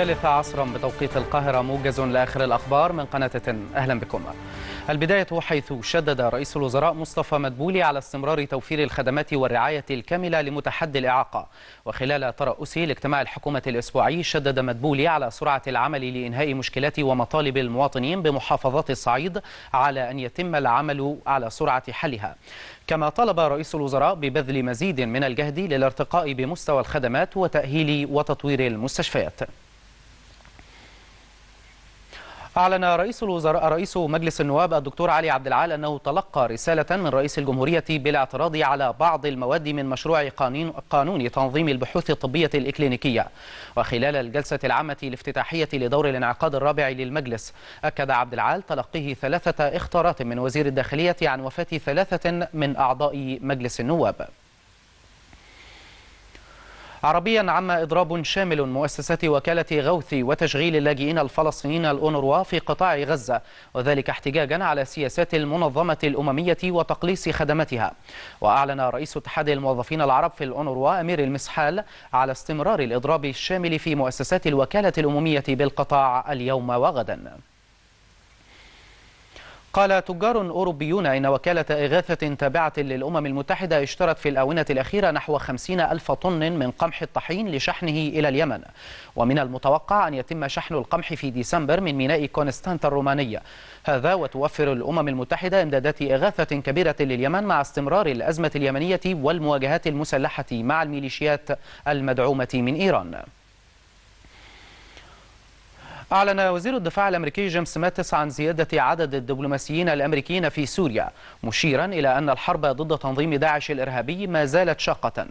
الثالثة عصرا بتوقيت القاهرة موجز لآخر الأخبار من قناة تن أهلا بكم البداية حيث شدد رئيس الوزراء مصطفى مدبولي على استمرار توفير الخدمات والرعاية الكاملة لمتحدي الإعاقة وخلال ترأسه لاجتماع الحكومة الأسبوعي شدد مدبولي على سرعة العمل لإنهاء مشكلات ومطالب المواطنين بمحافظات الصعيد على أن يتم العمل على سرعة حلها كما طلب رئيس الوزراء ببذل مزيد من الجهد للارتقاء بمستوى الخدمات وتأهيل وتطوير المستشفيات أعلن رئيس الوزراء رئيس مجلس النواب الدكتور علي عبد العال أنه تلقى رسالة من رئيس الجمهورية بالاعتراض على بعض المواد من مشروع قانون قانون تنظيم البحوث الطبية الإكلينيكية وخلال الجلسة العامة الافتتاحية لدور الانعقاد الرابع للمجلس أكد عبد العال تلقيه ثلاثة اختارات من وزير الداخلية عن وفاة ثلاثة من أعضاء مجلس النواب عربيا عم إضراب شامل مؤسسات وكالة غوث وتشغيل اللاجئين الفلسطينيين الأونروا في قطاع غزة وذلك احتجاجا على سياسات المنظمة الأممية وتقليص خدماتها وأعلن رئيس اتحاد الموظفين العرب في الأونروا أمير المسحال على استمرار الإضراب الشامل في مؤسسات الوكالة الأممية بالقطاع اليوم وغدا قال تجار أوروبيون إن وكالة إغاثة تابعة للأمم المتحدة اشترت في الآونة الأخيرة نحو 50 ألف طن من قمح الطحين لشحنه إلى اليمن ومن المتوقع أن يتم شحن القمح في ديسمبر من ميناء كونستانتا الرومانية هذا وتوفر الأمم المتحدة إمدادات إغاثة كبيرة لليمن مع استمرار الأزمة اليمنية والمواجهات المسلحة مع الميليشيات المدعومة من إيران أعلن وزير الدفاع الأمريكي جيمس ماتس عن زيادة عدد الدبلوماسيين الأمريكيين في سوريا مشيرا إلى أن الحرب ضد تنظيم داعش الإرهابي ما زالت شاقة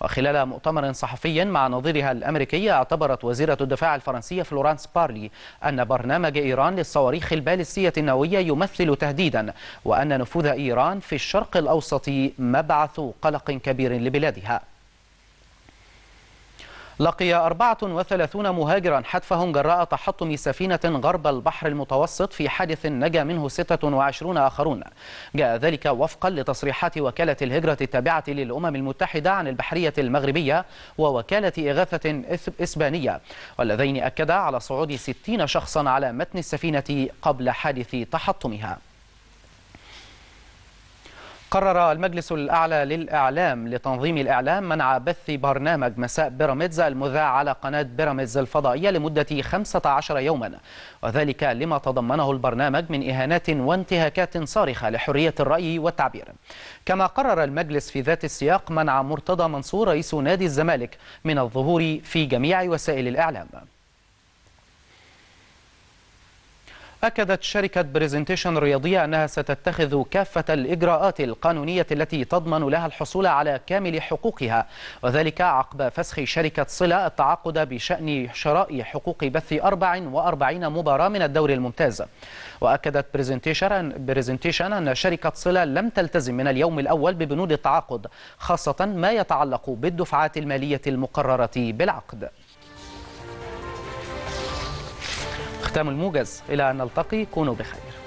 وخلال مؤتمر صحفي مع نظيرها الأمريكي اعتبرت وزيرة الدفاع الفرنسية فلورانس بارلي أن برنامج إيران للصواريخ البالستية النووية يمثل تهديدا وأن نفوذ إيران في الشرق الأوسط مبعث قلق كبير لبلادها لقي 34 مهاجرا حتفهم جراء تحطم سفينة غرب البحر المتوسط في حادث نجا منه 26 آخرون جاء ذلك وفقا لتصريحات وكالة الهجرة التابعة للأمم المتحدة عن البحرية المغربية ووكالة إغاثة إسبانية واللذين أكدا على صعود 60 شخصا على متن السفينة قبل حادث تحطمها قرر المجلس الأعلى للإعلام لتنظيم الإعلام منع بث برنامج مساء بيراميدز المذاع على قناة بيراميدز الفضائية لمدة 15 يوما وذلك لما تضمنه البرنامج من إهانات وانتهاكات صارخة لحرية الرأي والتعبير كما قرر المجلس في ذات السياق منع مرتضى منصور رئيس نادي الزمالك من الظهور في جميع وسائل الإعلام أكدت شركة بريزنتيشن الرياضية أنها ستتخذ كافة الإجراءات القانونية التي تضمن لها الحصول على كامل حقوقها وذلك عقب فسخ شركة صلة التعاقد بشأن شراء حقوق بث 44 مباراة من الدوري الممتاز وأكدت بريزنتيشن, أن شركة صلة لم تلتزم من اليوم الأول ببنود التعاقد خاصة ما يتعلق بالدفعات المالية المقررة بالعقد ختام الموجز إلى أن نلتقي كونوا بخير